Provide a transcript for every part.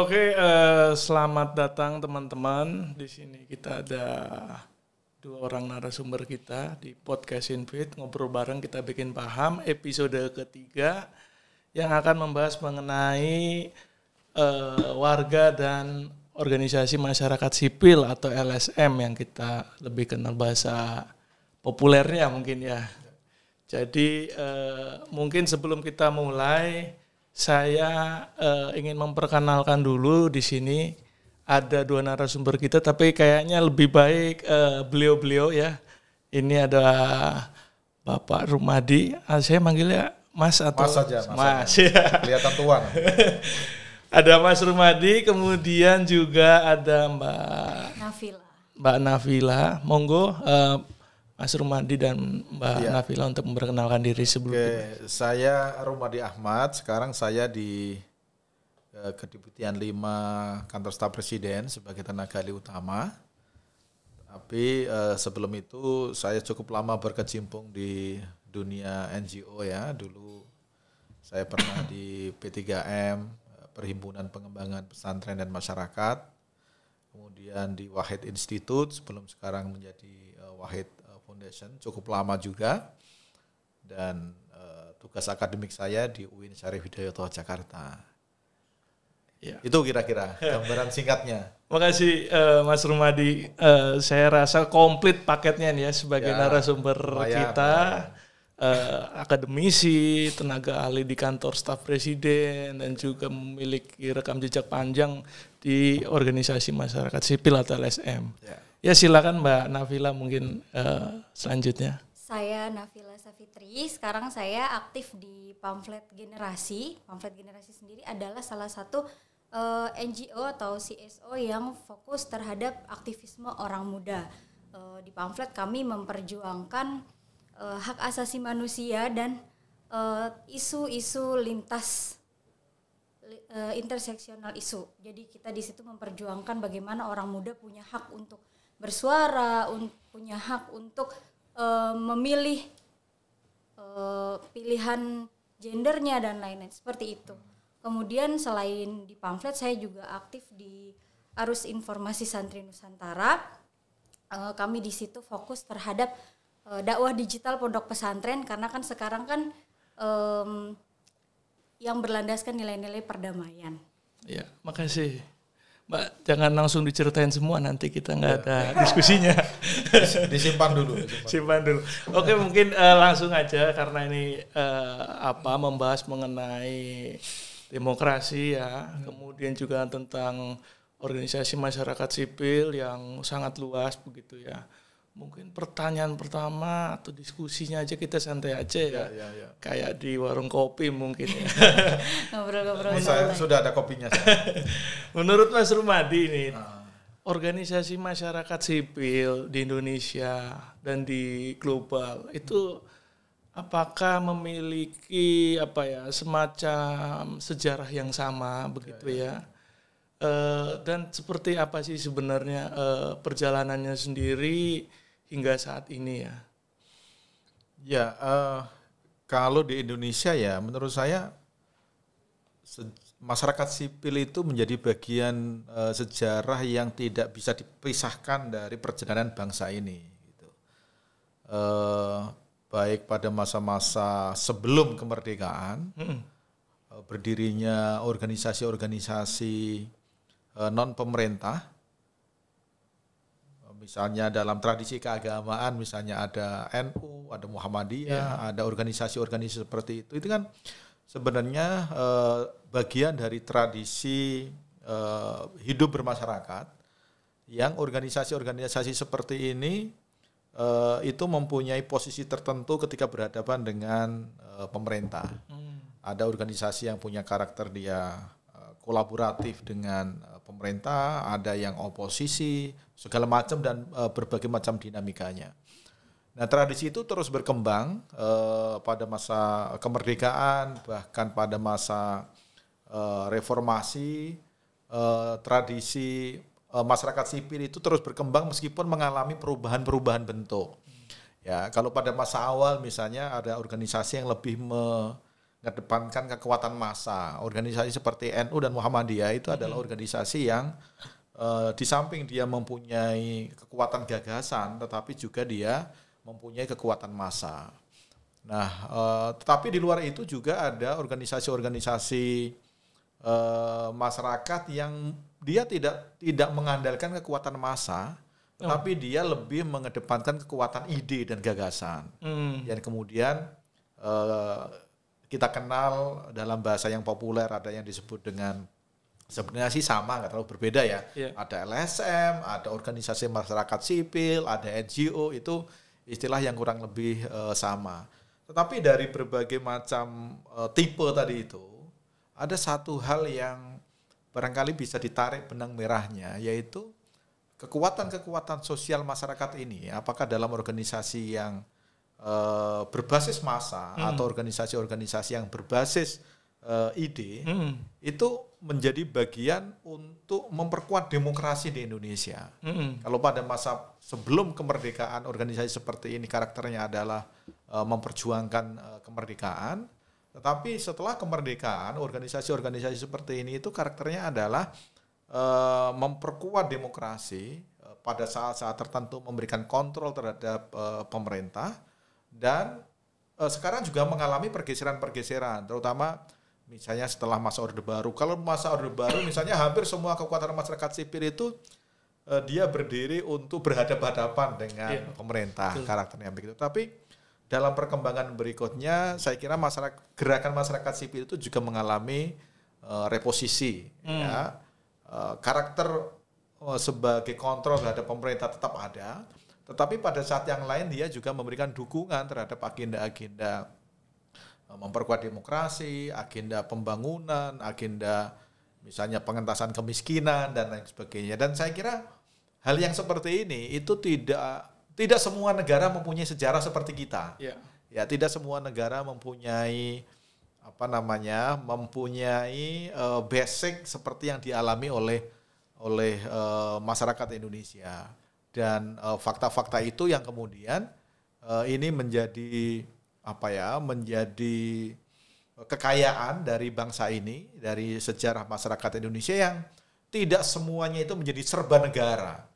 Oke, uh, selamat datang teman-teman. Di sini kita ada dua orang narasumber kita di podcast Invite ngobrol bareng kita bikin paham episode ketiga yang akan membahas mengenai uh, warga dan organisasi masyarakat sipil atau LSM yang kita lebih kenal bahasa populernya mungkin ya. Jadi uh, mungkin sebelum kita mulai saya uh, ingin memperkenalkan dulu di sini ada dua narasumber kita, tapi kayaknya lebih baik beliau eh, beliau-beliau ya. Ini ada Bapak Rumadi, ah, saya manggilnya Mas atau Mas saja, Mas. mas ya. Kelihatan tuan. ada Mas Rumadi, kemudian juga ada Mbak Nafila. Mbak Nafila, monggo. Uh, Mas Rumadi dan Mbak ya. Nafila untuk memperkenalkan diri sebelumnya. saya Rumadi Ahmad, sekarang saya di eh, Kedeputian 5 Kantor Staf Presiden sebagai tenaga ahli utama. Tapi eh, sebelum itu saya cukup lama berkecimpung di dunia NGO ya. Dulu saya pernah di P3M, eh, Perhimpunan Pengembangan Pesantren dan Masyarakat. Kemudian di Wahid Institute sebelum sekarang menjadi eh, Wahid Foundation cukup lama juga dan uh, tugas akademik saya di UIN Syarif Hidayatullah Jakarta. Ya. Itu kira-kira gambaran singkatnya. Makasih uh, Mas Rumadi. Uh, saya rasa komplit paketnya nih ya sebagai ya, narasumber kita. Uh, akademisi, tenaga ahli di kantor staf presiden, dan juga memiliki rekam jejak panjang di organisasi masyarakat sipil atau LSM. Ya, ya silakan Mbak Navila mungkin uh, selanjutnya. Saya Navila Safitri, sekarang saya aktif di Pamflet Generasi. Pamflet Generasi sendiri adalah salah satu uh, eh, NGO atau CSO yang fokus terhadap aktivisme orang muda. Uh, di Pamflet kami memperjuangkan uh, hak asasi manusia dan isu-isu uh, isu -isu lintas uh, eh, interseksional isu. Jadi kita di situ memperjuangkan bagaimana orang muda punya hak untuk bersuara, un punya hak untuk uh, memilih uh, pilihan gendernya dan lain-lain seperti itu. Kemudian selain di pamflet saya juga aktif di arus informasi santri Nusantara. Uh, kami di situ fokus terhadap uh, dakwah digital pondok pesantren karena kan sekarang kan um, yang berlandaskan nilai-nilai perdamaian. Iya, makasih. Mbak, jangan langsung diceritain semua nanti kita nggak iya. ada diskusinya. Disimpan dulu. Disimpan. Simpan dulu. Oke, mungkin uh, langsung aja karena ini uh, apa membahas mengenai demokrasi ya, hmm. kemudian juga tentang organisasi masyarakat sipil yang sangat luas begitu ya mungkin pertanyaan pertama atau diskusinya aja kita santai aja ya, ya, ya. ya. kayak di warung kopi mungkin ya. ngobrol-ngobrol saya sudah ada kopinya menurut Mas Rumadi ini nah. organisasi masyarakat sipil di Indonesia dan di global itu apakah memiliki apa ya semacam sejarah yang sama begitu ya, ya. Uh, dan seperti apa sih sebenarnya uh, perjalanannya sendiri hingga saat ini ya? Ya, uh, kalau di Indonesia ya, menurut saya masyarakat sipil itu menjadi bagian uh, sejarah yang tidak bisa dipisahkan dari perjalanan bangsa ini. Gitu. Uh, baik pada masa-masa sebelum kemerdekaan, mm berdirinya organisasi-organisasi non pemerintah Misalnya dalam tradisi keagamaan, misalnya ada NU, ada Muhammadiyah, yeah. ada organisasi-organisasi seperti itu. Itu kan sebenarnya eh, bagian dari tradisi eh, hidup bermasyarakat yang organisasi-organisasi seperti ini eh, itu mempunyai posisi tertentu ketika berhadapan dengan eh, pemerintah. Hmm. Ada organisasi yang punya karakter dia kolaboratif dengan eh, pemerintah, ada yang oposisi, segala macam dan eh, berbagai macam dinamikanya. Nah, tradisi itu terus berkembang eh, pada masa kemerdekaan, bahkan pada masa eh, reformasi, eh, tradisi eh, masyarakat sipil itu terus berkembang meskipun mengalami perubahan-perubahan bentuk. Ya, kalau pada masa awal misalnya ada organisasi yang lebih me, mengedepankan kekuatan massa. Organisasi seperti NU dan Muhammadiyah itu adalah organisasi yang uh, di samping dia mempunyai kekuatan gagasan, tetapi juga dia mempunyai kekuatan massa. Nah, uh, tetapi di luar itu juga ada organisasi-organisasi uh, masyarakat yang dia tidak tidak mengandalkan kekuatan massa, oh. tetapi oh. dia lebih mengedepankan kekuatan ide dan gagasan. Hmm. Dan kemudian uh, kita kenal dalam bahasa yang populer ada yang disebut dengan sebenarnya sih sama nggak terlalu berbeda ya. Yeah. Ada LSM, ada organisasi masyarakat sipil, ada NGO itu istilah yang kurang lebih uh, sama. Tetapi dari berbagai macam uh, tipe tadi itu ada satu hal yang barangkali bisa ditarik benang merahnya yaitu kekuatan-kekuatan sosial masyarakat ini apakah dalam organisasi yang uh, berbasis massa hmm. atau organisasi-organisasi yang berbasis uh, ide hmm. itu menjadi bagian untuk memperkuat demokrasi di Indonesia. hmm Kalau pada masa sebelum kemerdekaan organisasi seperti ini karakternya adalah uh, memperjuangkan uh, kemerdekaan, tetapi setelah kemerdekaan organisasi-organisasi seperti ini itu karakternya adalah uh, memperkuat demokrasi pada saat-saat tertentu memberikan kontrol terhadap uh, pemerintah dan e, sekarang juga mengalami pergeseran-pergeseran terutama misalnya setelah masa Orde Baru. Kalau masa Orde Baru misalnya hampir semua kekuatan masyarakat sipil itu e, dia berdiri untuk berhadapan-hadapan dengan iya. pemerintah Betul. karakternya begitu. Tapi dalam perkembangan berikutnya saya kira masyarakat gerakan masyarakat sipil itu juga mengalami e, reposisi hmm. ya. e, karakter sebagai kontrol terhadap pemerintah tetap ada, tetapi pada saat yang lain dia juga memberikan dukungan terhadap agenda-agenda eh, memperkuat demokrasi, agenda pembangunan, agenda misalnya pengentasan kemiskinan dan lain sebagainya. Dan saya kira hal yang seperti ini itu tidak tidak semua negara mempunyai sejarah seperti kita. Ya, Ya, tidak semua negara mempunyai apa namanya mempunyai uh, basic seperti yang dialami oleh oleh uh, masyarakat Indonesia dan eh, fakta-fakta uh, itu yang kemudian uh, ini menjadi apa ya menjadi eh, kekayaan dari bangsa ini dari sejarah masyarakat Indonesia yang tidak semuanya itu menjadi serba negara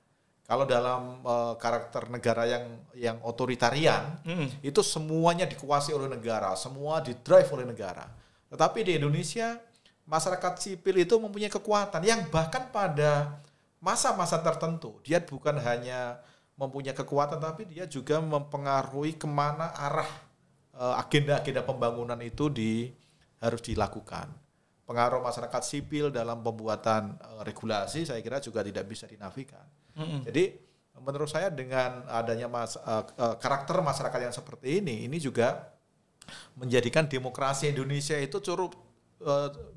kalau dalam uh, karakter negara yang yang otoritarian mm. itu semuanya dikuasai oleh negara semua didrive oleh negara tetapi di Indonesia masyarakat sipil itu mempunyai kekuatan yang bahkan pada masa-masa tertentu dia bukan hanya mempunyai kekuatan tapi dia juga mempengaruhi kemana arah eh, agenda-agenda pembangunan itu di harus dilakukan. Pengaruh masyarakat sipil dalam pembuatan eh, regulasi saya kira juga tidak bisa dinafikan. Mm -hmm. Jadi menurut saya dengan adanya mas, eh, karakter masyarakat yang seperti ini ini juga menjadikan demokrasi Indonesia itu cukup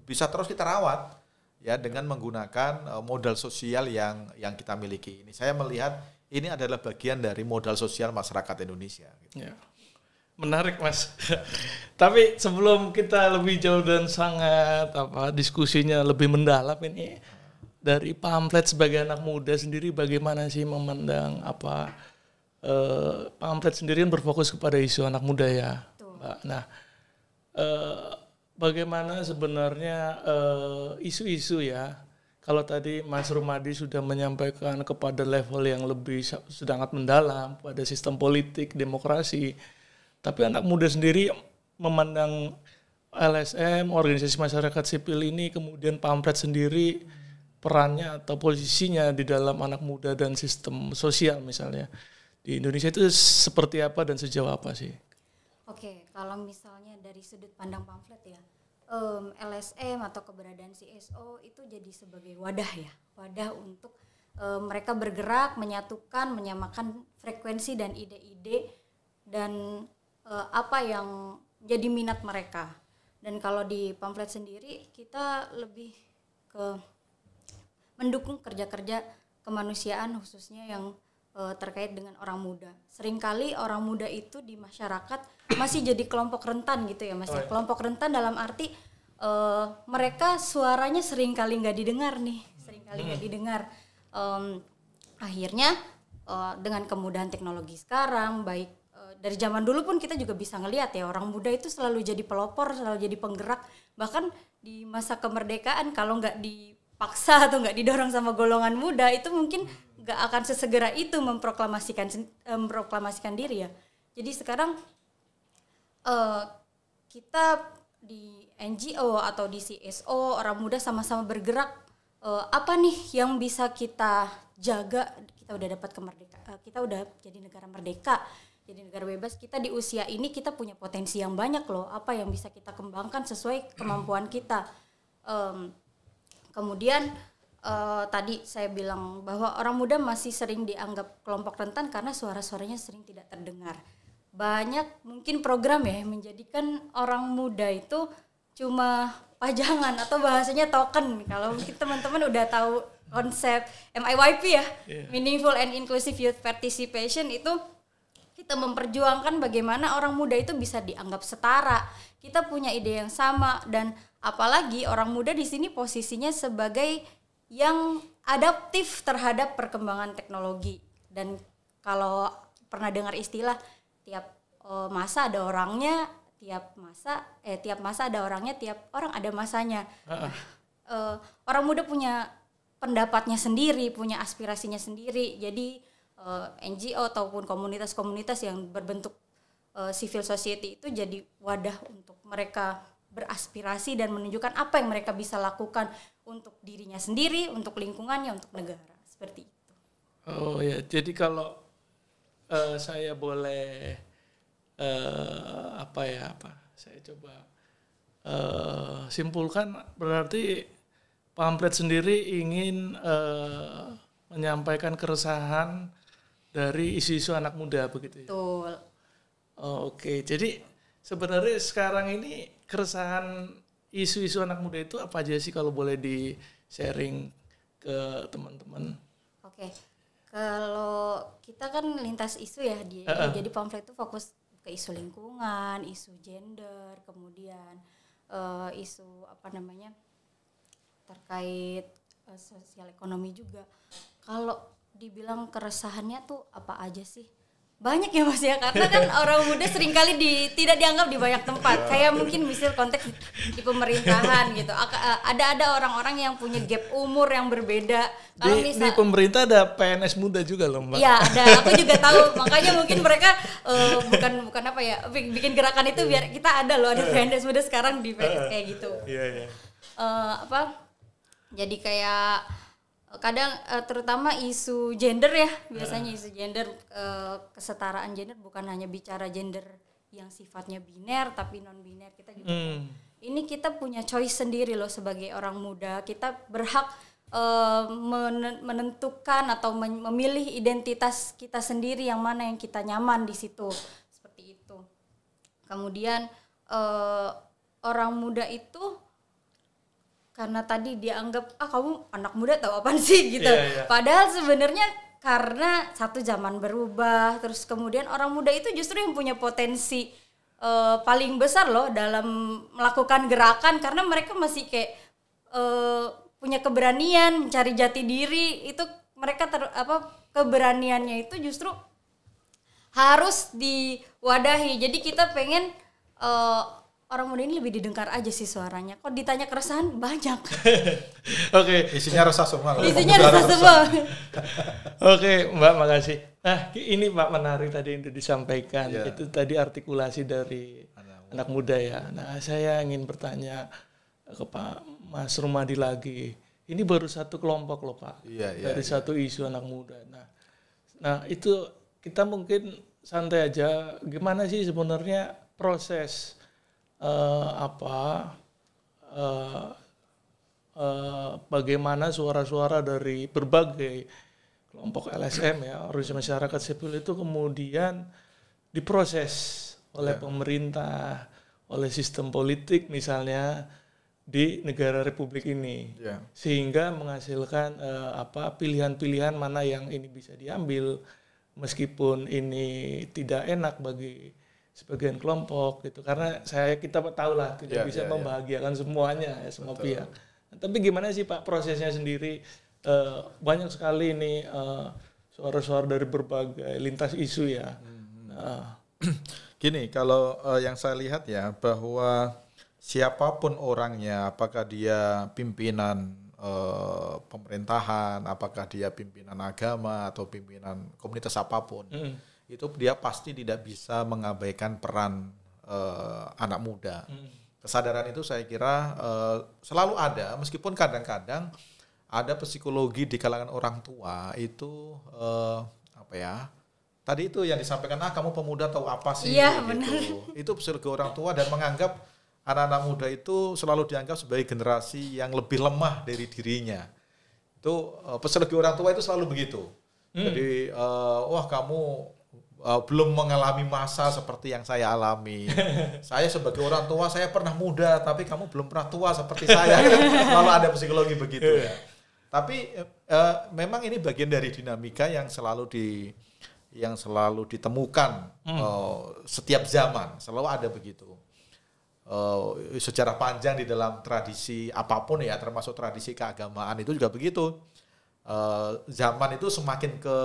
bisa terus kita rawat ya dengan menggunakan eh, modal sosial yang yang kita miliki ini. Saya melihat ini adalah bagian dari modal sosial masyarakat Indonesia. Gitu. Ya. Menarik mas. Tapi sebelum kita lebih jauh dan sangat apa diskusinya lebih mendalam ini dari pamflet sebagai anak muda sendiri bagaimana sih memandang apa eh, pamflet sendiri berfokus kepada isu anak muda ya, Tuh. Nah. Eh, bagaimana sebenarnya eh, isu-isu uh, ya kalau tadi Mas Rumadi sudah menyampaikan kepada level yang lebih sangat mendalam pada sistem politik demokrasi, tapi anak muda sendiri memandang LSM organisasi masyarakat sipil ini kemudian pamflet sendiri perannya atau posisinya di dalam anak muda dan sistem sosial misalnya di Indonesia itu seperti apa dan sejauh apa sih? Oke, okay, kalau misalnya dari sudut pandang pamflet ya, um, LSM atau keberadaan CSO itu jadi sebagai wadah ya, wadah untuk um, mereka bergerak, menyatukan, menyamakan frekuensi dan ide-ide dan uh, apa yang jadi minat mereka. Dan kalau di pamflet sendiri kita lebih ke mendukung kerja-kerja kemanusiaan khususnya yang uh, terkait dengan orang muda. Seringkali orang muda itu di masyarakat masih jadi kelompok rentan gitu ya Mas. Ya. Oh, iya. Kelompok rentan dalam arti uh, mereka suaranya seringkali nggak didengar nih, seringkali nggak hmm. didengar. Um, akhirnya uh, dengan kemudahan teknologi sekarang baik dari zaman dulu pun kita juga bisa ngelihat ya orang muda itu selalu jadi pelopor, selalu jadi penggerak bahkan di masa kemerdekaan kalau nggak dipaksa atau nggak didorong sama golongan muda itu mungkin nggak akan sesegera itu memproklamasikan eh, memproklamasikan diri ya jadi sekarang uh, kita di NGO atau di CSO orang muda sama-sama bergerak uh, apa nih yang bisa kita jaga kita udah dapat kemerdekaan uh, kita udah jadi negara merdeka jadi negara bebas kita di usia ini kita punya potensi yang banyak loh apa yang bisa kita kembangkan sesuai kemampuan kita um, kemudian uh, tadi saya bilang bahwa orang muda masih sering dianggap kelompok rentan karena suara-suaranya sering tidak terdengar. Banyak mungkin program ya menjadikan orang muda itu cuma pajangan atau bahasanya token. Kalau mungkin teman-teman udah tahu konsep MIYP ya, yeah. Meaningful and Inclusive Youth Participation itu kita memperjuangkan bagaimana orang muda itu bisa dianggap setara. Kita punya ide yang sama dan apalagi orang muda di sini posisinya sebagai yang adaptif terhadap perkembangan teknologi dan kalau pernah dengar istilah tiap eh, masa ada orangnya tiap masa eh tiap masa ada orangnya tiap orang ada masanya uh -uh. uh, orang muda punya pendapatnya sendiri punya aspirasinya sendiri jadi uh, eh, NGO ataupun komunitas-komunitas yang berbentuk uh, civil society itu jadi wadah untuk mereka beraspirasi dan menunjukkan apa yang mereka bisa lakukan untuk dirinya sendiri, untuk lingkungannya, untuk negara. Seperti itu. Oh ya, jadi kalau uh, saya boleh uh, apa ya apa? Saya coba uh, simpulkan berarti pamflet sendiri ingin uh, menyampaikan keresahan dari isu-isu anak muda begitu ya. Oh, oke, okay. jadi sebenarnya sekarang ini keresahan isu-isu anak muda itu apa aja sih kalau boleh di sharing ke teman-teman? Oke, okay. kalau kita kan lintas isu ya, dia, uh -uh. jadi pamflet itu fokus ke isu lingkungan, isu gender, kemudian uh, isu apa namanya terkait uh, sosial ekonomi juga. Kalau dibilang keresahannya tuh apa aja sih? banyak ya mas ya karena kan orang muda seringkali di, tidak dianggap di banyak tempat iya. kayak mungkin misal konteks di pemerintahan gitu eh, ada ada orang-orang yang punya gap umur yang berbeda kalau di, misal, di pemerintah ada PNS muda juga loh mbak ya ada aku juga tahu makanya mungkin mereka uh, bukan bukan apa ya bikin gerakan itu iya. biar kita ada loh ada iya. PNS muda sekarang di PNS kayak gitu Uh, apa jadi kayak kadang uh, terutama isu gender ya biasanya isu gender uh, kesetaraan gender bukan hanya bicara gender yang sifatnya biner tapi non biner kita juga hmm. ini kita punya choice sendiri loh sebagai orang muda kita berhak uh, menentukan atau memilih identitas kita sendiri yang mana yang kita nyaman di situ seperti itu kemudian uh, orang muda itu karena tadi dianggap ah kamu anak muda tahu apa sih iya, gitu. Yeah, yeah. Padahal sebenarnya karena satu zaman berubah, terus kemudian orang muda itu justru yang punya potensi uh, paling besar loh dalam melakukan gerakan karena mereka masih kayak uh, punya keberanian mencari jati diri itu mereka ter, apa keberaniannya itu justru harus diwadahi. Jadi kita pengen uh, orang muda ini lebih didengar aja sih suaranya. Kok ditanya keresahan banyak. Oke, okay. isinya resah semua. Isinya resah semua. Oke, Mbak makasih. Nah, ini Pak menarik tadi yang disampaikan. Yeah. Itu tadi artikulasi dari anak, anak muda ya. Nah, saya ingin bertanya ke Pak Mas Rumadi lagi. Ini baru satu kelompok loh Pak. yeah, yeah, dari yeah. satu isu anak muda. Nah, nah itu kita mungkin santai aja gimana sih sebenarnya proses uh, apa uh, uh, bagaimana suara-suara dari berbagai kelompok LSM ya organisasi masyarakat sipil itu kemudian diproses oleh ya. pemerintah oleh sistem politik misalnya di negara republik ini ya. sehingga menghasilkan uh, apa pilihan-pilihan mana yang ini bisa diambil meskipun ini tidak enak bagi sebagian kelompok gitu karena saya kita tahu lah tidak yeah, bisa yeah, iya. membahagiakan yeah. semuanya ya semua Betul. pihak. tapi gimana sih Pak prosesnya sendiri e, banyak sekali ini e, suara-suara dari berbagai lintas isu ya. Hmm. Nah. Gini kalau e, yang saya lihat ya bahwa siapapun orangnya apakah dia pimpinan e, pemerintahan apakah dia pimpinan agama atau pimpinan komunitas apapun. Hmm itu dia pasti tidak bisa mengabaikan peran uh, anak muda. Hmm. Kesadaran itu saya kira uh, selalu ada, meskipun kadang-kadang ada psikologi di kalangan orang tua itu uh, apa ya? Tadi itu yang disampaikan, ah kamu pemuda tahu apa sih? Iya gitu. benar. Itu psikologi orang tua dan menganggap anak-anak muda itu selalu dianggap sebagai generasi yang lebih lemah dari dirinya. Itu uh, psikologi orang tua itu selalu begitu. Hmm. Jadi uh, wah kamu uh, belum mengalami masa seperti yang saya alami. saya sebagai orang tua, saya pernah muda, tapi kamu belum pernah tua seperti saya. Kalau ada psikologi begitu iya. ya. Tapi uh, memang ini bagian dari dinamika yang selalu di yang selalu ditemukan hmm. uh, setiap zaman, selalu ada begitu. Uh, sejarah panjang di dalam tradisi apapun ya, termasuk tradisi keagamaan itu juga begitu. Uh, zaman itu semakin ke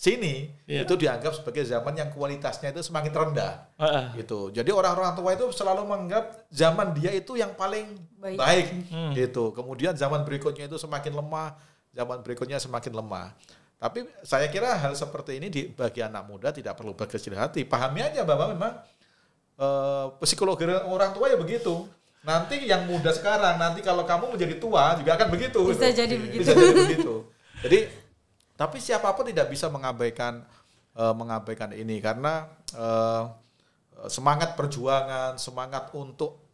sini yeah. itu dianggap sebagai zaman yang kualitasnya itu semakin rendah uh -uh. gitu jadi orang-orang tua itu selalu menganggap zaman dia itu yang paling baik, baik hmm. gitu kemudian zaman berikutnya itu semakin lemah zaman berikutnya semakin lemah tapi saya kira hal seperti ini di bagi anak muda tidak perlu berkecil hati pahami aja bapak. memang eh, psikologi orang tua ya begitu nanti yang muda sekarang nanti kalau kamu menjadi tua juga akan begitu bisa gitu. jadi begitu bisa jadi begitu jadi tapi siapapun tidak bisa mengabaikan uh, mengabaikan ini karena uh, semangat perjuangan, semangat untuk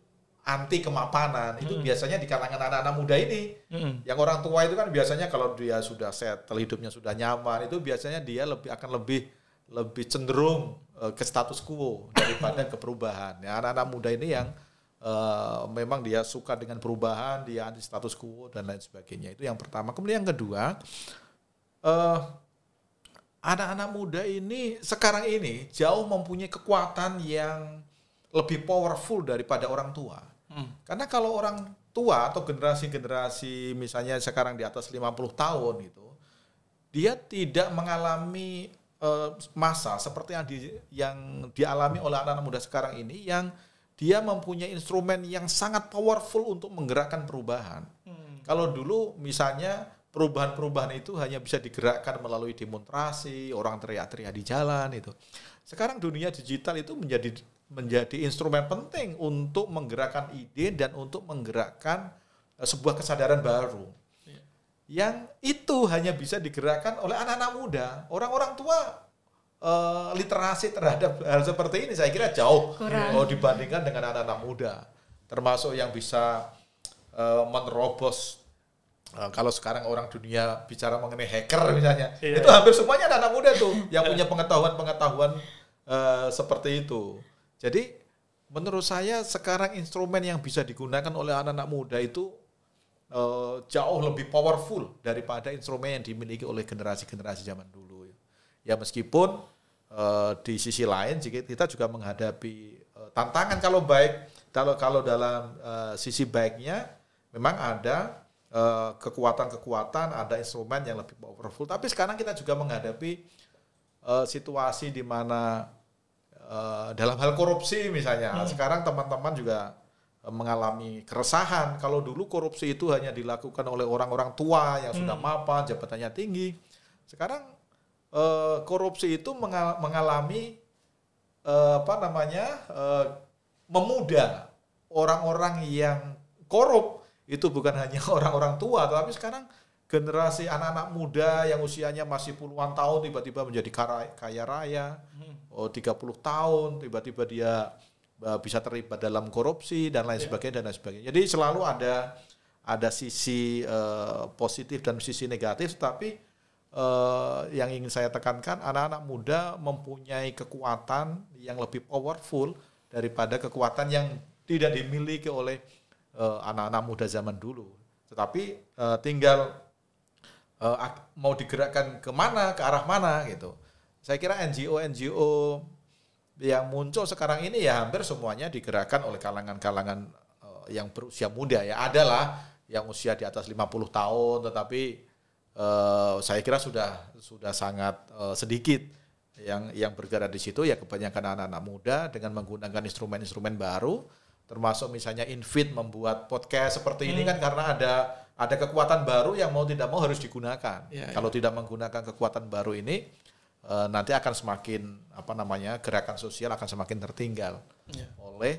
anti kemapanan itu mm. biasanya di kalangan anak-anak muda ini. Mm. Yang orang tua itu kan biasanya kalau dia sudah set hidupnya sudah nyaman, itu biasanya dia lebih akan lebih lebih cenderung uh, ke status quo daripada ke perubahan. Ya anak-anak muda ini yang uh, memang dia suka dengan perubahan, dia anti status quo dan lain sebagainya. Itu yang pertama. Kemudian yang kedua, uh, anak-anak muda ini sekarang ini jauh mempunyai kekuatan yang lebih powerful daripada orang tua. Hmm. Karena kalau orang tua atau generasi-generasi misalnya sekarang di atas 50 tahun itu, dia tidak mengalami uh, masa seperti yang di, yang dialami oleh anak-anak muda sekarang ini yang dia mempunyai instrumen yang sangat powerful untuk menggerakkan perubahan. Hmm. Kalau dulu misalnya perubahan-perubahan itu hanya bisa digerakkan melalui demonstrasi, orang teriak-teriak di jalan itu. Sekarang dunia digital itu menjadi menjadi instrumen penting untuk menggerakkan ide dan untuk menggerakkan eh, sebuah kesadaran baru. Iya. Yang itu hanya bisa digerakkan oleh anak-anak muda, orang-orang tua eh, literasi terhadap hal seperti ini saya kira jauh kalau dibandingkan dengan anak-anak muda, termasuk yang bisa eh, menerobos Eh, kalau sekarang orang dunia bicara mengenai hacker misalnya, iya. itu iya. hampir semuanya anak, muda tuh yang punya pengetahuan-pengetahuan uh, seperti itu. Jadi menurut saya sekarang instrumen yang bisa digunakan oleh anak-anak muda itu uh, jauh lebih powerful daripada instrumen yang dimiliki oleh generasi-generasi zaman dulu. Ya meskipun uh, di sisi lain kita juga menghadapi uh, tantangan kalau baik kalau kalau dalam uh, sisi baiknya memang ada Eh, kekuatan-kekuatan, uh, ada instrumen yang lebih powerful. Tapi sekarang kita juga menghadapi uh, situasi di mana uh, dalam hal korupsi misalnya, hmm. sekarang teman-teman juga mengalami keresahan. Kalau dulu korupsi itu hanya dilakukan oleh orang-orang tua yang hmm. sudah mapan, jabatannya tinggi. Sekarang uh, korupsi itu mengal mengalami uh, apa namanya uh, memuda orang-orang yang korup itu bukan hanya orang-orang tua tapi sekarang generasi anak-anak muda yang usianya masih puluhan tahun tiba-tiba menjadi kaya raya hmm. oh oh 30 tahun tiba-tiba dia e, bisa terlibat dalam korupsi dan lain iya. sebagainya dan lain sebagainya jadi selalu ada ada sisi uh, positif dan sisi negatif tapi uh, e, yang ingin saya tekankan anak-anak muda mempunyai kekuatan yang lebih powerful daripada kekuatan yang tidak dimiliki oleh Eh, anak-anak uh, muda zaman dulu. Tetapi uh, tinggal uh, mau digerakkan ke mana, ke arah mana gitu. Saya kira NGO-NGO yang muncul sekarang ini ya hampir semuanya digerakkan oleh kalangan-kalangan uh, yang berusia muda ya. Adalah yang usia di atas 50 tahun tetapi uh, saya kira sudah sudah sangat uh, sedikit yang yang bergerak di situ ya kebanyakan anak-anak muda dengan menggunakan instrumen-instrumen baru termasuk misalnya invite membuat podcast seperti hmm. ini kan karena ada ada kekuatan baru yang mau tidak mau harus digunakan. Ya, ya. Kalau tidak menggunakan kekuatan baru ini e, nanti akan semakin apa namanya gerakan sosial akan semakin tertinggal ya. oleh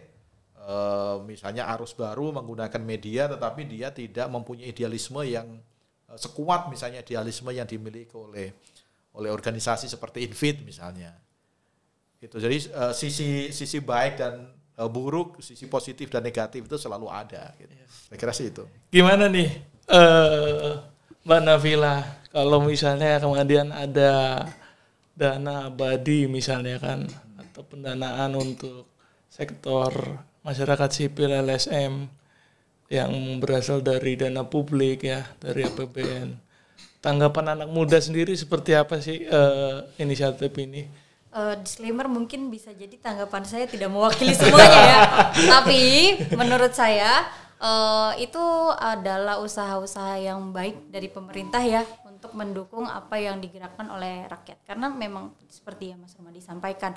e, misalnya arus baru menggunakan media tetapi dia tidak mempunyai idealisme yang eh, sekuat misalnya idealisme yang dimiliki oleh oleh organisasi seperti invite misalnya. gitu jadi e, sisi sisi baik dan Eh, buruk, sisi positif dan negatif itu selalu ada. Gitu. Iya. Saya kira sih itu. Gimana nih uh, Mbak Navila, kalau misalnya kemudian ada dana abadi misalnya kan, atau pendanaan untuk sektor masyarakat sipil LSM yang berasal dari dana publik ya, dari APBN. Tanggapan anak muda sendiri seperti apa sih uh, inisiatif ini? uh, disclaimer mungkin bisa jadi tanggapan saya tidak mewakili semuanya ya. Tapi menurut saya uh, itu adalah usaha-usaha yang baik dari pemerintah ya untuk mendukung apa yang digerakkan oleh rakyat. Karena memang seperti yang Mas Rama disampaikan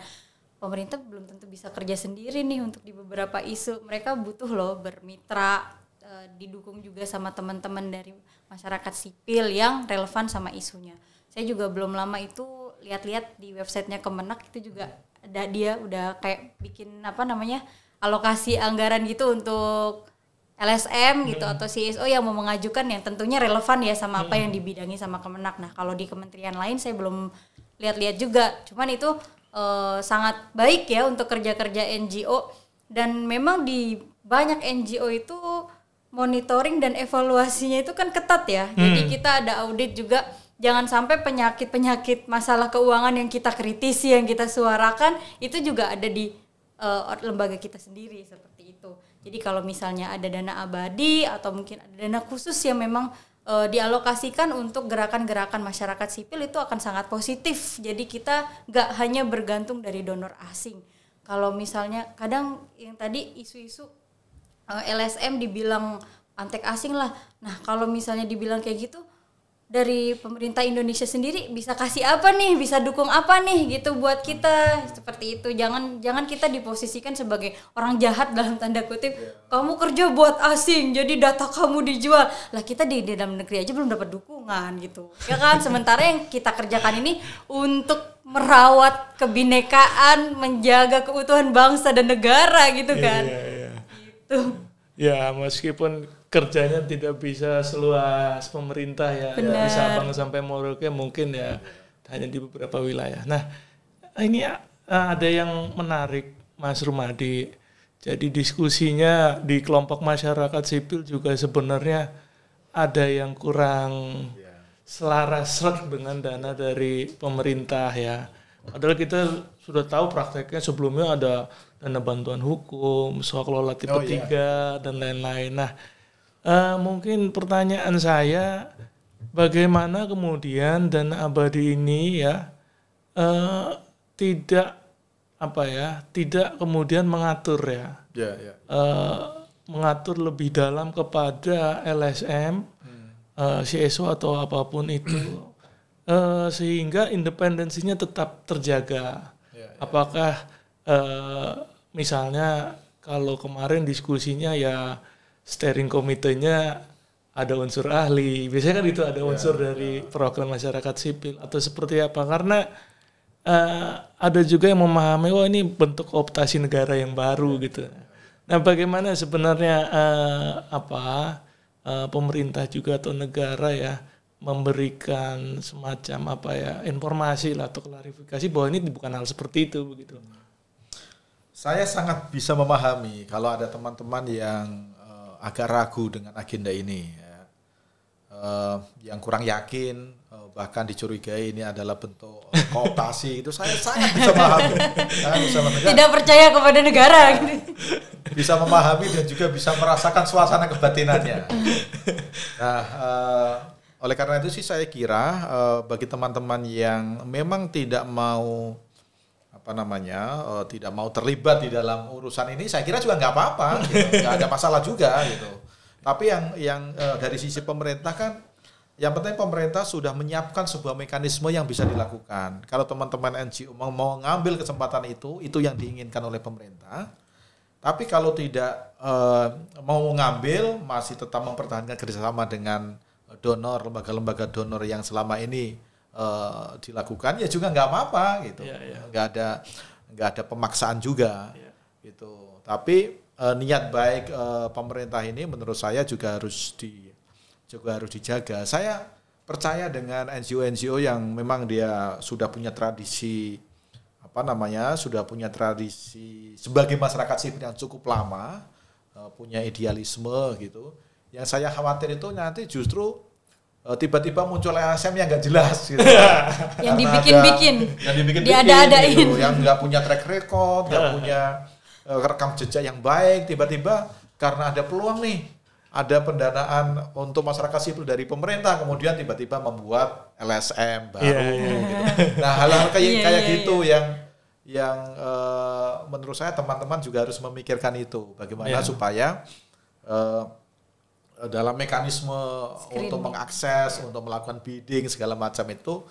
pemerintah belum tentu bisa kerja sendiri nih untuk di beberapa isu. Mereka butuh loh bermitra eh, didukung juga sama teman-teman dari masyarakat sipil yang relevan sama isunya. Saya juga belum lama itu lihat-lihat di websitenya Kemenak itu juga ada dia udah kayak bikin apa namanya alokasi anggaran gitu untuk LSM gitu hmm. atau CSO yang mau mengajukan yang tentunya relevan ya sama hmm. apa yang hmm. dibidangi sama Kemenak. Nah kalau di kementerian lain saya belum lihat-lihat juga. Cuman itu uh, sangat baik ya untuk kerja-kerja NGO dan memang di banyak NGO itu monitoring dan evaluasinya itu kan ketat ya. Hmm. Jadi kita ada audit juga jangan sampai penyakit-penyakit masalah keuangan yang kita kritisi, yang kita suarakan itu juga ada di uh, lembaga kita sendiri seperti itu. Jadi kalau misalnya ada dana abadi atau mungkin ada dana khusus yang memang uh, dialokasikan untuk gerakan-gerakan masyarakat sipil itu akan sangat positif. Jadi kita nggak hanya bergantung dari donor asing. Kalau misalnya kadang yang tadi isu-isu eh, LSM dibilang antek asing lah. Nah kalau misalnya dibilang kayak gitu dari pemerintah Indonesia sendiri bisa kasih apa nih, bisa dukung apa nih gitu buat kita seperti itu. Jangan jangan kita diposisikan sebagai orang jahat dalam tanda kutip. Yeah. Kamu kerja buat asing, jadi data kamu dijual. Lah kita di, di dalam negeri aja belum dapat dukungan gitu. Ya kan? Sementara yang kita kerjakan ini untuk merawat kebinekaan, menjaga keutuhan bangsa dan negara gitu iya, kan. Iya, yeah, Yeah, gitu. Ya, meskipun kerjanya tidak bisa seluas pemerintah ya, Bener. ya di Sabang sampai Merauke mungkin ya hanya di beberapa wilayah. Nah, ini ah, ada yang menarik Mas Rumadi. Jadi diskusinya di kelompok masyarakat sipil juga sebenarnya ada yang kurang iya. selaras dengan dana dari pemerintah ya. Padahal kita sudah tahu prakteknya sebelumnya ada dana bantuan hukum, soal kelola tipe oh, 3 iya. dan lain-lain. Nah, uh, mungkin pertanyaan saya bagaimana kemudian dana abadi ini ya uh, tidak apa ya tidak kemudian mengatur ya, yeah, ya, ya. yeah. Uh, mengatur lebih dalam kepada LSM hmm. uh, eh, CSO atau apapun itu uh, sehingga independensinya tetap terjaga Yeah, yeah. apakah uh, misalnya kalau kemarin diskusinya ya steering komitenya ada unsur ahli. Biasanya kan itu ada ya. unsur ya, dari perwakilan masyarakat sipil atau seperti apa? Karena uh, ada juga yang memahami wah oh, ini bentuk optasi negara yang baru ya. gitu. Nah, bagaimana sebenarnya uh, apa uh, pemerintah juga atau negara ya memberikan semacam apa ya informasi lah atau klarifikasi bahwa ini bukan hal seperti itu begitu. Saya sangat bisa memahami kalau ada teman-teman yang agak ragu dengan agenda ini, ya. uh, yang kurang yakin, uh, bahkan dicurigai ini adalah bentuk eh, kooptasi itu saya sangat bisa memahami, tidak percaya kepada negara, ya. bisa memahami dan juga bisa merasakan suasana kebatinannya. Nah, uh, oleh karena itu sih saya kira uh, bagi teman-teman yang memang tidak mau apa namanya uh, tidak mau terlibat di dalam urusan ini saya kira juga nggak apa-apa gitu. ada masalah juga gitu tapi yang yang uh, dari sisi pemerintah kan yang penting pemerintah sudah menyiapkan sebuah mekanisme yang bisa dilakukan kalau teman-teman NGO mau, mau ngambil kesempatan itu itu yang diinginkan oleh pemerintah tapi kalau tidak uh, mau ngambil masih tetap mempertahankan kerjasama dengan donor lembaga-lembaga donor yang selama ini uh, dilakukan ya juga nggak apa-apa gitu ya, ya. nggak yeah, yeah. ada nggak ada pemaksaan juga yeah. gitu tapi uh, niat baik uh, pemerintah ini menurut saya juga harus di juga harus dijaga saya percaya dengan NGO-NGO yang memang dia sudah punya tradisi apa namanya sudah punya tradisi sebagai masyarakat sipil yang cukup lama punya idealisme gitu yang saya khawatir itu nanti justru Eh, tiba-tiba muncul LSM yang nggak jelas gitu iya. yang dibikin-bikin yang dibikin diada-adain gitu. yang nggak punya track record nggak iya. punya eh, rekam jejak yang baik tiba-tiba karena ada peluang nih ada pendanaan untuk masyarakat sipil dari pemerintah kemudian tiba-tiba membuat LSM baru yeah, yeah. gitu. Iya, nah, hal-hal kayak yeah, kayak yeah, gitu yeah. yang yang uh, menurut saya teman-teman juga harus memikirkan itu bagaimana yeah. supaya uh, Eh, dalam mekanisme Screening. untuk mengakses, untuk melakukan bidding segala macam itu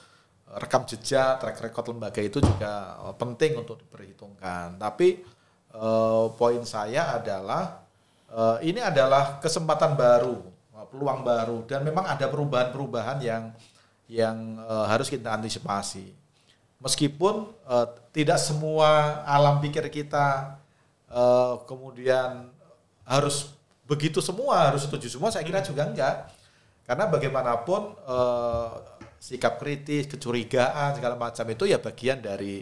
rekam jejak, track record lembaga itu juga eh, penting untuk diperhitungkan. Tapi eh, poin saya adalah eh, ini adalah kesempatan baru, eh, peluang baru dan memang ada perubahan-perubahan yang yang eh, harus kita antisipasi. Meskipun eh, tidak semua alam pikir kita eh, kemudian harus begitu semua harus setuju semua saya kira hmm. juga enggak karena bagaimanapun eh, sikap kritis kecurigaan segala macam itu ya bagian dari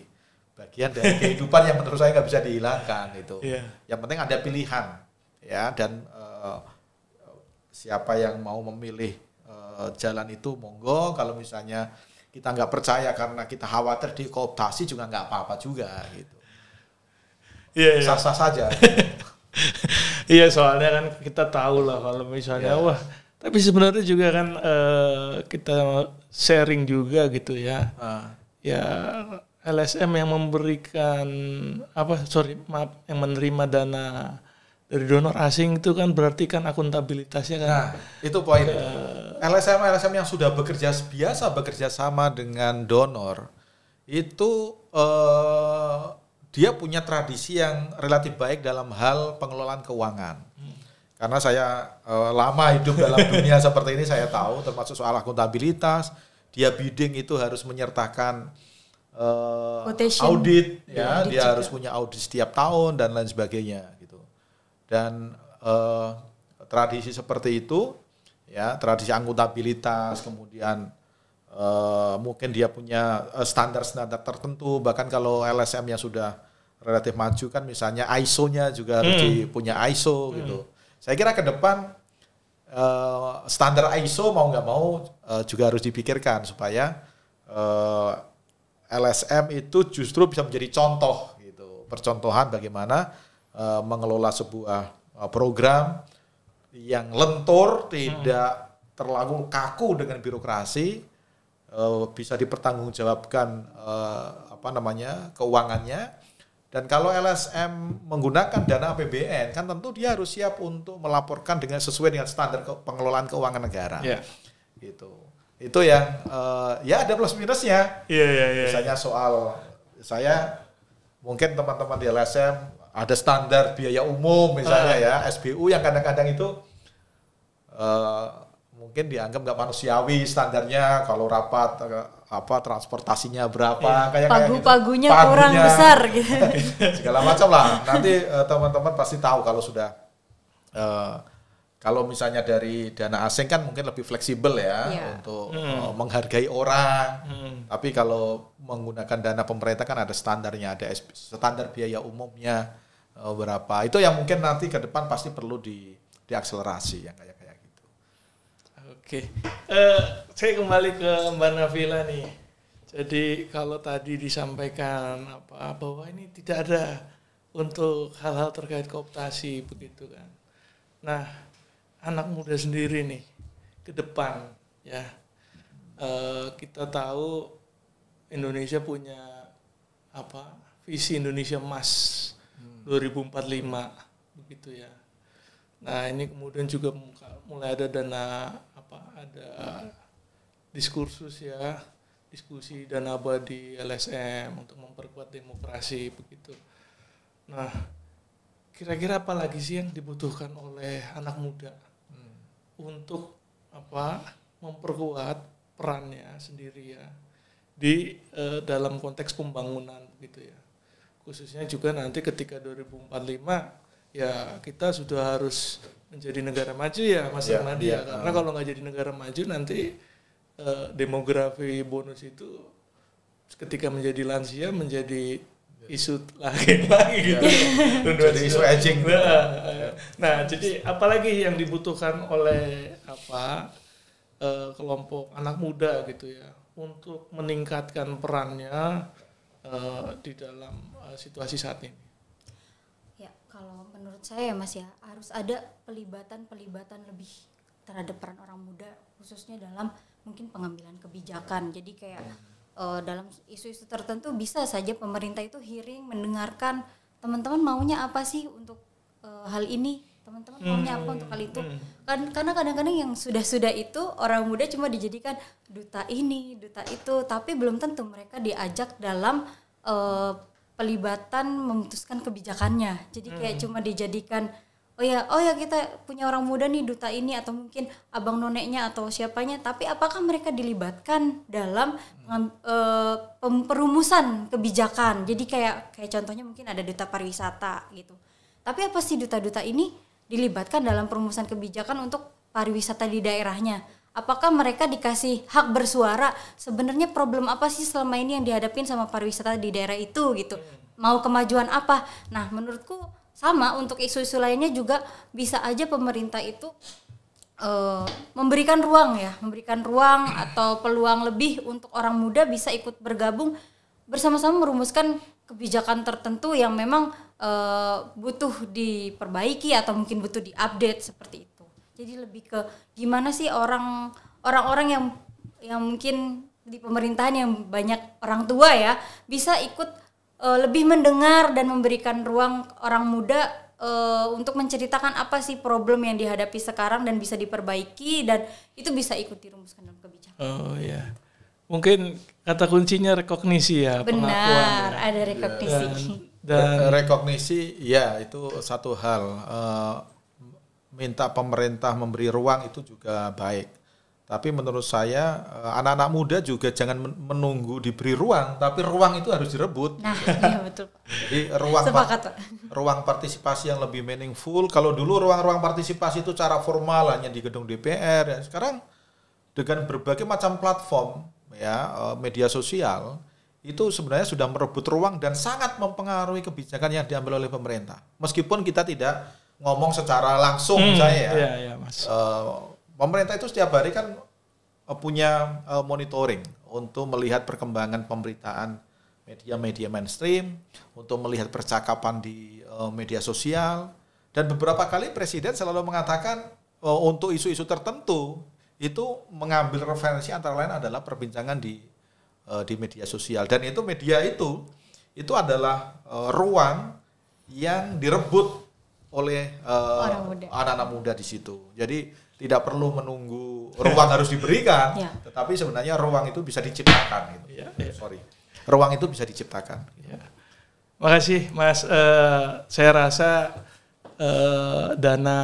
bagian dari kehidupan yang menurut saya nggak bisa dihilangkan itu yeah. yang penting ada pilihan ya dan eh, siapa yang mau memilih eh, jalan itu monggo kalau misalnya kita nggak percaya karena kita khawatir di dikooptasi juga nggak apa-apa juga gitu yeah, yeah. sah-sah saja Iya soalnya kan kita tahu lah kalau misalnya yeah. wah tapi sebenarnya juga kan uh, kita sharing juga gitu ya. Uh. Ya LSM yang memberikan apa sorry maaf yang menerima dana dari donor asing itu kan berarti kan akuntabilitasnya kan. Nah, itu poin. Uh, eh, LSM LSM yang sudah bekerja biasa bekerja sama dengan donor itu uh, dia punya tradisi yang relatif baik dalam hal pengelolaan keuangan. Karena saya e, lama hidup dalam dunia seperti ini saya tahu termasuk soal akuntabilitas, dia bidding itu harus menyertakan e, audit ya, iya, audit dia juga. harus punya audit setiap tahun dan lain sebagainya gitu. Dan e, tradisi seperti itu ya, tradisi akuntabilitas kemudian mungkin dia punya standar-standar tertentu bahkan kalau LSM yang sudah relatif maju kan misalnya ISO-nya juga harus hmm. punya ISO hmm. gitu. Saya kira ke depan uh, standar ISO mau nggak mau uh, juga harus dipikirkan supaya uh, eh, LSM itu justru bisa menjadi contoh gitu, percontohan bagaimana uh, mengelola sebuah uh, program yang lentur, hmm. tidak terlalu kaku dengan birokrasi, uh, bisa dipertanggungjawabkan uh, apa namanya keuangannya dan kalau LSM menggunakan dana APBN, kan tentu dia harus siap untuk melaporkan dengan sesuai dengan standar ke, pengelolaan keuangan negara. Yeah. Gitu. Itu yang uh, ya ada plus minusnya. Yeah, yeah, yeah, iya. Misalnya soal saya mungkin teman-teman di LSM ada standar biaya umum misalnya uh. ya SBU yang kadang-kadang itu uh, mungkin dianggap nggak manusiawi standarnya kalau rapat eh, apa transportasinya berapa, ya. kayak gitu. pagu-pagunya gitu. kurang besar gitu. segala macam lah. Nanti eh, teman-teman uh, pasti tahu kalau sudah uh, kalau misalnya dari dana asing kan mungkin lebih fleksibel ya ya. untuk uh, menghargai orang. hmm. Tapi kalau menggunakan dana pemerintah kan ada standarnya, ada standar biaya umumnya berapa. Itu yang mungkin nanti ke depan pasti perlu di diakselerasi yang kayak ya? Oke, okay. uh, eh, saya kembali ke Mbak Nafila nih. Jadi kalau tadi disampaikan apa bahwa ini tidak ada untuk hal-hal terkait kooptasi begitu kan. Nah, anak muda sendiri nih ke depan ya uh, kita tahu Indonesia punya apa visi Indonesia Emas hmm. 2045 begitu ya. Nah ini kemudian juga mulai ada dana apa ada diskursus ya diskusi dan apa di LSM untuk memperkuat demokrasi begitu. Nah, kira-kira apa lagi sih yang dibutuhkan oleh anak muda hmm. untuk apa memperkuat perannya sendiri ya di e, dalam konteks pembangunan begitu ya. Khususnya juga nanti ketika 2045 ya kita sudah harus menjadi negara maju ya Mas yeah, Nadia ya. yeah, ya karena uh. kalau nggak jadi negara maju nanti uh, demografi bonus itu ketika menjadi lansia menjadi isu lagi lagi gitu yeah. Ya. jadi isu aging. nah, yeah. nah jadi apalagi yang dibutuhkan oleh apa uh, kelompok anak muda gitu ya untuk meningkatkan perannya uh, di dalam uh, situasi saat ini kalau menurut saya ya Mas ya harus ada pelibatan-pelibatan lebih terhadap peran orang muda khususnya dalam mungkin pengambilan kebijakan. Jadi kayak uh, dalam isu-isu tertentu bisa saja pemerintah itu hearing mendengarkan teman-teman maunya apa sih untuk uh, hal ini teman-teman hmm. maunya apa untuk hal itu hmm. kan karena kadang-kadang yang sudah-sudah itu orang muda cuma dijadikan duta ini duta itu tapi belum tentu mereka diajak dalam uh, pelibatan memutuskan kebijakannya. Jadi kayak hmm. cuma dijadikan oh ya oh ya kita punya orang muda nih duta ini atau mungkin abang noneknya atau siapanya tapi apakah mereka dilibatkan dalam uh, perumusan kebijakan jadi kayak kayak contohnya mungkin ada duta pariwisata gitu tapi apa sih duta-duta ini dilibatkan dalam perumusan kebijakan untuk pariwisata di daerahnya apakah mereka dikasih hak bersuara sebenarnya problem apa sih selama ini yang dihadapin sama pariwisata di daerah itu gitu mau kemajuan apa nah menurutku sama untuk isu-isu lainnya juga bisa aja pemerintah itu uh, memberikan ruang ya, memberikan ruang atau peluang lebih untuk orang muda bisa ikut bergabung bersama-sama merumuskan kebijakan tertentu yang memang uh, butuh diperbaiki atau mungkin butuh diupdate seperti itu. Jadi lebih ke gimana sih orang orang-orang yang yang mungkin di pemerintahan yang banyak orang tua ya bisa ikut uh, lebih mendengar dan memberikan ruang orang muda uh, untuk menceritakan apa sih problem yang dihadapi sekarang dan bisa diperbaiki dan itu bisa ikut dirumuskan dalam kebijakan. Oh ya. Mungkin kata kuncinya rekognisi ya, Benar, pengakuan. Benar, ya. ada rekognisi. Dan, dan rekognisi ya itu satu hal uh, minta pemerintah memberi ruang itu juga baik. Tapi menurut saya eh, anak-anak muda juga jangan menunggu diberi ruang, tapi ruang itu harus direbut. Nah, iya betul. Jadi ruang Sepakat, ruang partisipasi yang lebih meaningful. Kalau dulu ruang-ruang partisipasi itu cara formal hanya di gedung DPR, ya. sekarang dengan berbagai macam platform ya eh, media sosial itu sebenarnya sudah merebut ruang dan sangat mempengaruhi kebijakan yang diambil oleh pemerintah. Meskipun kita tidak ngomong secara langsung hmm, saya ya. Iya, iya, Mas. Uh, pemerintah itu setiap hari kan eh, punya uh, monitoring untuk melihat perkembangan pemberitaan media-media mainstream, untuk melihat percakapan di uh, media sosial dan beberapa kali presiden selalu mengatakan uh, untuk isu-isu tertentu itu mengambil referensi antara lain adalah perbincangan di uh, di media sosial dan itu media itu itu adalah uh, ruang yang direbut oleh eh, anak anak-anak muda di situ. Jadi tidak perlu menunggu ruang harus diberikan, ya. tetapi sebenarnya ruang itu bisa diciptakan. Gitu. Ya, ya. Sorry, ruang itu bisa diciptakan. Ya. Makasih, Mas. Uh, saya rasa uh, dana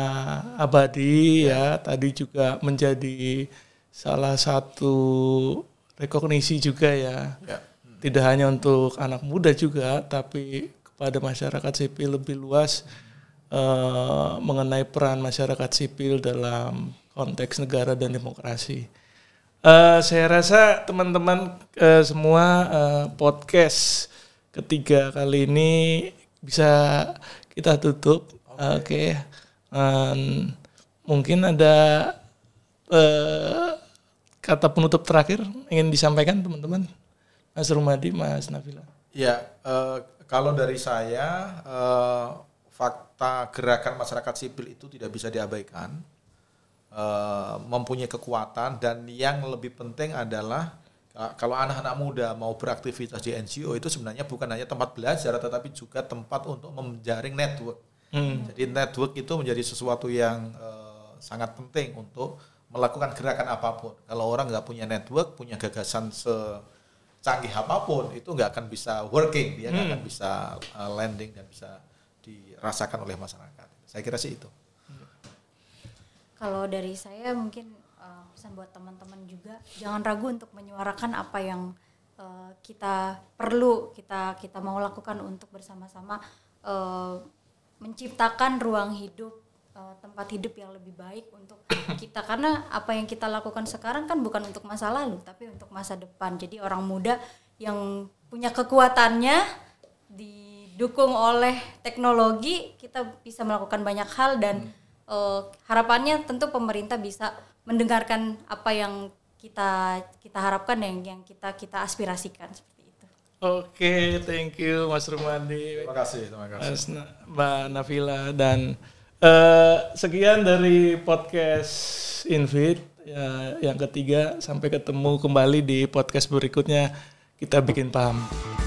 abadi ya. ya tadi juga menjadi salah satu rekognisi juga ya. ya. Tidak hanya untuk anak muda juga, tapi kepada masyarakat sipil lebih luas. Hmm Eh, mengenai peran masyarakat sipil dalam konteks negara dan demokrasi. Uh, saya rasa teman-teman uh, semua uh, podcast ketiga kali ini bisa kita tutup. Oke. Okay. Okay. mungkin ada uh, kata penutup terakhir ingin disampaikan teman-teman. Mas Rumadi, Mas Nafila. Ya, uh, kalau dari saya uh, fakta gerakan masyarakat sipil itu tidak bisa diabaikan, uh, mempunyai kekuatan dan yang lebih penting adalah eh, kalau anak-anak muda mau beraktivitas di NGO itu sebenarnya bukan hanya tempat belajar tetapi juga tempat untuk menjaring network. Hmm. Jadi network itu menjadi sesuatu yang uh, sangat penting untuk melakukan gerakan apapun. Kalau orang nggak punya network, punya gagasan se canggih apapun itu nggak akan bisa working dia nggak hmm. akan bisa landing dan bisa dirasakan oleh masyarakat. Saya kira sih itu. Kalau dari saya mungkin uh, pesan buat teman-teman juga jangan ragu untuk menyuarakan apa yang uh, kita perlu kita kita mau lakukan untuk bersama-sama uh, menciptakan ruang hidup uh, tempat hidup yang lebih baik untuk kita karena apa yang kita lakukan sekarang kan bukan untuk masa lalu tapi untuk masa depan jadi orang muda yang punya kekuatannya di didukung oleh teknologi kita bisa melakukan banyak hal dan hmm. uh, harapannya tentu pemerintah bisa mendengarkan apa yang kita kita harapkan yang yang kita kita aspirasikan seperti itu. Oke, okay, thank you Mas Rumandi. Terima kasih, terima kasih. Mas Mbak Navila dan uh, sekian dari podcast Invite ya, yang ketiga sampai ketemu kembali di podcast berikutnya kita bikin paham.